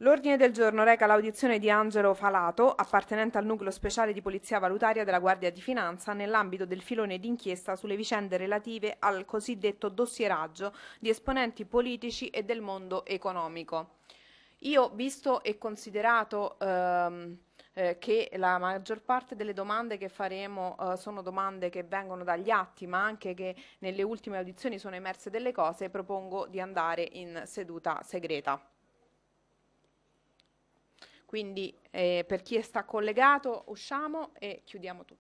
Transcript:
L'ordine del giorno reca l'audizione di Angelo Falato, appartenente al nucleo speciale di polizia valutaria della Guardia di Finanza, nell'ambito del filone d'inchiesta sulle vicende relative al cosiddetto dossieraggio di esponenti politici e del mondo economico. Io, visto e considerato ehm, eh, che la maggior parte delle domande che faremo eh, sono domande che vengono dagli atti, ma anche che nelle ultime audizioni sono emerse delle cose, propongo di andare in seduta segreta. Quindi eh, per chi sta collegato usciamo e chiudiamo tutto.